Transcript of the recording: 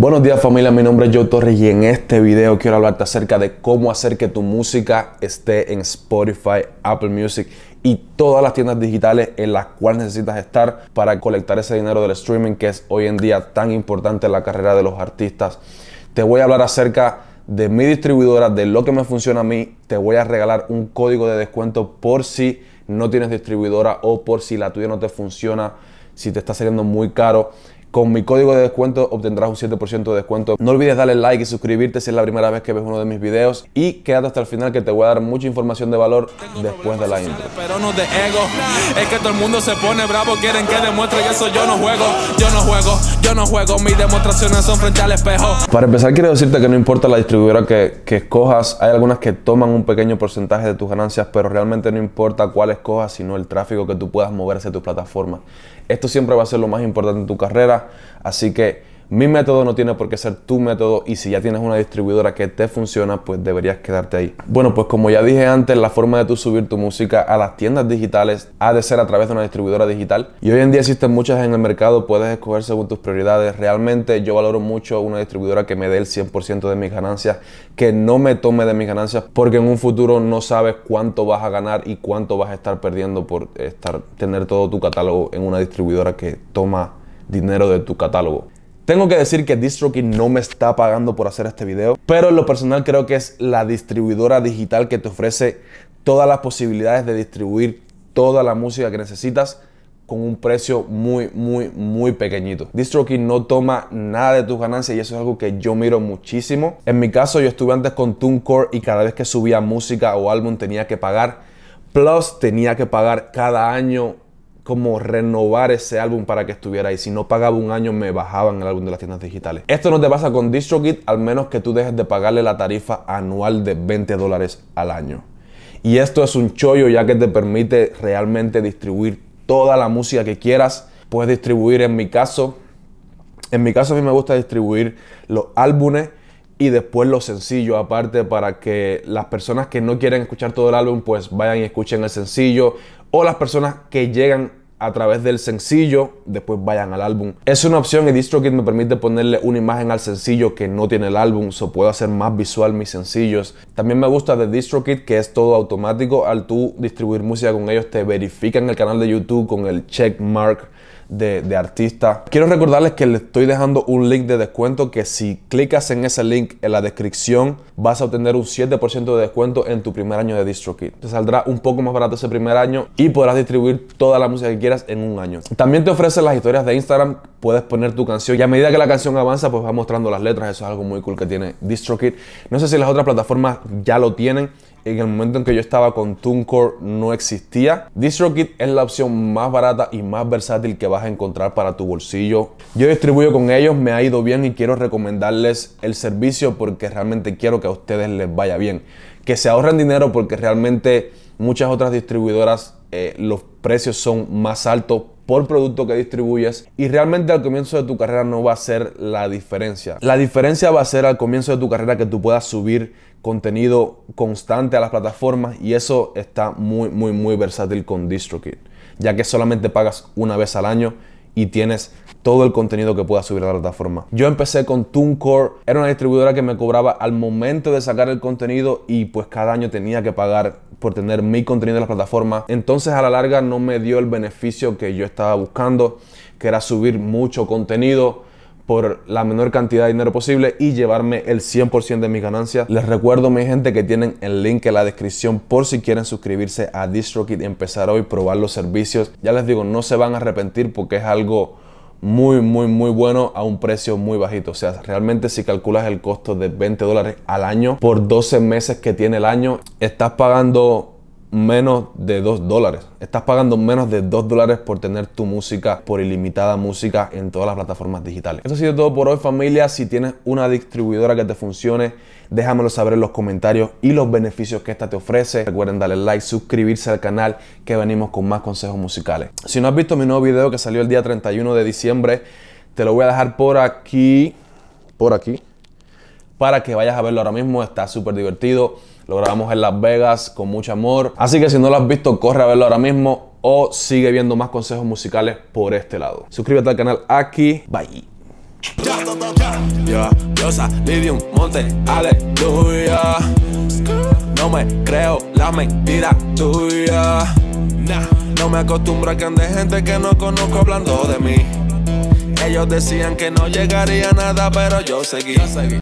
Buenos días familia, mi nombre es Joe Torres y en este video quiero hablarte acerca de cómo hacer que tu música esté en Spotify, Apple Music y todas las tiendas digitales en las cuales necesitas estar para colectar ese dinero del streaming que es hoy en día tan importante en la carrera de los artistas. Te voy a hablar acerca de mi distribuidora, de lo que me funciona a mí. Te voy a regalar un código de descuento por si no tienes distribuidora o por si la tuya no te funciona, si te está saliendo muy caro. Con mi código de descuento obtendrás un 7% de descuento. No olvides darle like y suscribirte si es la primera vez que ves uno de mis videos. Y quédate hasta el final que te voy a dar mucha información de valor después de la intro. Pero no de ego. Es que todo el mundo se pone bravo, quieren que demuestre eso yo no juego. Yo no juego, yo no juego. Mis demostraciones son frente al espejo. Para empezar, quiero decirte que no importa la distribuidora que, escojas, hay algunas que toman un pequeño porcentaje de tus ganancias, pero realmente no importa cuál escojas, sino el tráfico que tú puedas mover hacia tu plataforma Esto siempre va a ser lo más importante en tu carrera Así que mi método no tiene por qué ser tu método y si ya tienes una distribuidora que te funciona, pues deberías quedarte ahí. Bueno, pues como ya dije antes, la forma de tú subir tu música a las tiendas digitales ha de ser a través de una distribuidora digital. Y hoy en día existen muchas en el mercado, puedes escoger según tus prioridades. Realmente yo valoro mucho una distribuidora que me dé el 100% de mis ganancias, que no me tome de mis ganancias, porque en un futuro no sabes cuánto vas a ganar y cuánto vas a estar perdiendo por estar, tener todo tu catálogo en una distribuidora que toma dinero de tu catálogo. Tengo que decir que DistroKid no me está pagando por hacer este video, pero en lo personal creo que es la distribuidora digital que te ofrece todas las posibilidades de distribuir toda la música que necesitas con un precio muy, muy, muy pequeñito. DistroKid no toma nada de tus ganancias y eso es algo que yo miro muchísimo. En mi caso, yo estuve antes con TuneCore y cada vez que subía música o álbum tenía que pagar. Plus tenía que pagar cada año como renovar ese álbum para que estuviera ahí. Si no pagaba un año, me bajaban el álbum de las tiendas digitales. Esto no te pasa con DistroKid, al menos que tú dejes de pagarle la tarifa anual de 20 dólares al año. Y esto es un chollo ya que te permite realmente distribuir toda la música que quieras. Puedes distribuir, en mi caso, en mi caso a mí me gusta distribuir los álbumes y después los sencillos aparte para que las personas que no quieren escuchar todo el álbum pues vayan y escuchen el sencillo o las personas que llegan a través del sencillo, después vayan al álbum. Es una opción y distrokit me permite ponerle una imagen al sencillo que no tiene el álbum, o so puedo hacer más visual mis sencillos. También me gusta de distrokit que es todo automático, al tú distribuir música con ellos te verifican el canal de YouTube con el checkmark de, artista. artistas. Quiero recordarles que les estoy dejando un link de descuento que si clicas en ese link en la descripción vas a obtener un 7% de descuento en tu primer año de DistroKid. Te saldrá un poco más barato ese primer año y podrás distribuir toda la música que quieras en un año. También te ofrecen las historias de Instagram, puedes poner tu canción y a medida que la canción avanza pues va mostrando las letras, eso es algo muy cool que tiene DistroKid. No sé si las otras plataformas ya lo tienen en el momento en que yo estaba con TuneCore no existía. DistroKit es la opción más barata y más versátil que vas a encontrar para tu bolsillo. Yo distribuyo con ellos, me ha ido bien y quiero recomendarles el servicio porque realmente quiero que a ustedes les vaya bien. Que se ahorren dinero porque realmente muchas otras distribuidoras eh, los precios son más altos por producto que distribuyes y realmente al comienzo de tu carrera no va a ser la diferencia. La diferencia va a ser al comienzo de tu carrera que tú puedas subir contenido constante a las plataformas y eso está muy muy muy versátil con Distrokit ya que solamente pagas una vez al año y tienes todo el contenido que pueda subir a la plataforma. Yo empecé con TuneCore, era una distribuidora que me cobraba al momento de sacar el contenido y pues cada año tenía que pagar por tener mi contenido en la plataforma. Entonces a la larga no me dio el beneficio que yo estaba buscando, que era subir mucho contenido por la menor cantidad de dinero posible y llevarme el 100% de mis ganancias. Les recuerdo, mi gente, que tienen el link en la descripción por si quieren suscribirse a DistroKid y empezar hoy a probar los servicios. Ya les digo, no se van a arrepentir porque es algo muy, muy, muy bueno a un precio muy bajito. O sea, realmente si calculas el costo de 20 dólares al año por 12 meses que tiene el año, estás pagando menos de 2 dólares. Estás pagando menos de 2 dólares por tener tu música, por ilimitada música en todas las plataformas digitales. Eso ha sido todo por hoy familia. Si tienes una distribuidora que te funcione, déjamelo saber en los comentarios y los beneficios que esta te ofrece. Recuerden darle like, suscribirse al canal que venimos con más consejos musicales. Si no has visto mi nuevo video que salió el día 31 de diciembre, te lo voy a dejar por aquí, por aquí para que vayas a verlo ahora mismo. Está súper divertido. Lo grabamos en Las Vegas con mucho amor. Así que si no lo has visto, corre a verlo ahora mismo o sigue viendo más consejos musicales por este lado. Suscríbete al canal aquí. Bye. Yo, salí un monte, aleluya. No me creo la mentira tuya. No me acostumbro a que ande gente que no conozco hablando de mí. Ellos decían que no llegaría nada, pero yo seguí.